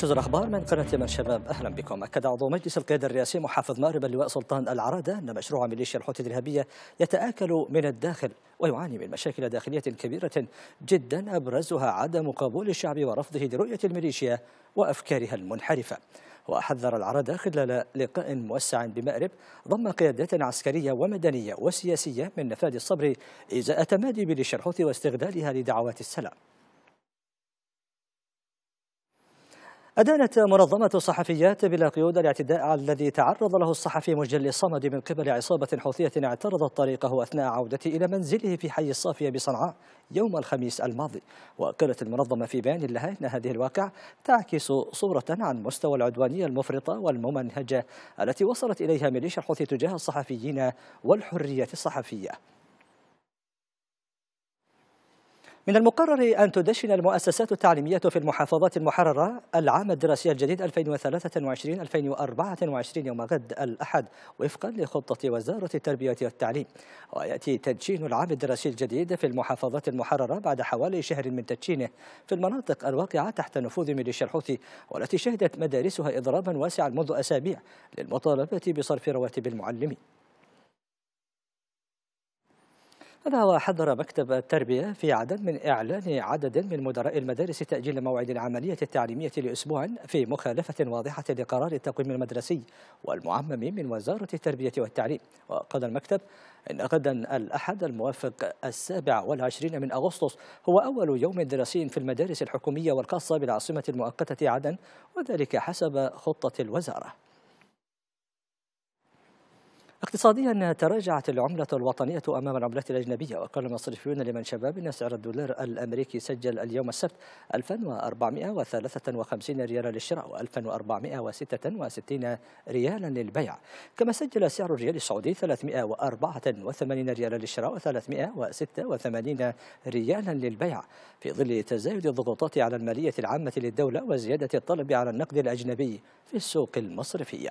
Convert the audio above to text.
موجز الأخبار من قناة يمن شباب أهلا بكم أكد عضو مجلس القيادة الرئاسي محافظ مأرب اللواء سلطان العرادة أن مشروع ميليشيا الحوثي الإرهابية يتآكل من الداخل ويعاني من مشاكل داخلية كبيرة جدا أبرزها عدم قبول الشعب ورفضه لرؤية الميليشيا وأفكارها المنحرفة وحذر العرادة خلال لقاء موسع بمأرب ضم قيادات عسكرية ومدنية وسياسية من نفاذ الصبر إزاء تمادي ميليشيا الحوثي واستغلالها لدعوات السلام أدانت منظمة الصحفيات بلا قيود الاعتداء الذي تعرض له الصحفي مجل الصمد من قبل عصابة حوثية اعترضت طريقه أثناء عودته إلى منزله في حي الصافية بصنعاء يوم الخميس الماضي وقالت المنظمة في بيان لها أن هذه الواقعة تعكس صورة عن مستوى العدوانية المفرطة والممنهجة التي وصلت إليها ميليشيا الحوثي تجاه الصحفيين والحرية الصحفية من المقرر أن تدشن المؤسسات التعليمية في المحافظات المحررة العام الدراسي الجديد 2023-2024 يوم غد الأحد وفقا لخطة وزارة التربية والتعليم ويأتي تدشين العام الدراسي الجديد في المحافظات المحررة بعد حوالي شهر من تدشينه في المناطق الواقعة تحت نفوذ ميليشيا الحوثي والتي شهدت مدارسها إضرابا واسعا منذ أسابيع للمطالبة بصرف رواتب المعلمين هذا وحذر مكتب التربية في عدن من إعلان عدد من مدراء المدارس تأجيل موعد العملية التعليمية لأسبوع في مخالفة واضحة لقرار التقويم المدرسي والمعمم من وزارة التربية والتعليم وقال المكتب إن غدا الأحد الموافق السابع والعشرين من أغسطس هو أول يوم دراسي في المدارس الحكومية والخاصة بالعاصمة المؤقتة عدن وذلك حسب خطة الوزارة اقتصاديا تراجعت العملة الوطنية أمام العملة الأجنبية وقال المصرفيون لمن شباب أن سعر الدولار الأمريكي سجل اليوم السبت 2453 ريالا للشراء و 1466 ريالا للبيع كما سجل سعر الريال السعودي 384 ريالا للشراء و386 ريالا للبيع في ظل تزايد الضغوطات على المالية العامة للدولة وزيادة الطلب على النقد الأجنبي في السوق المصرفية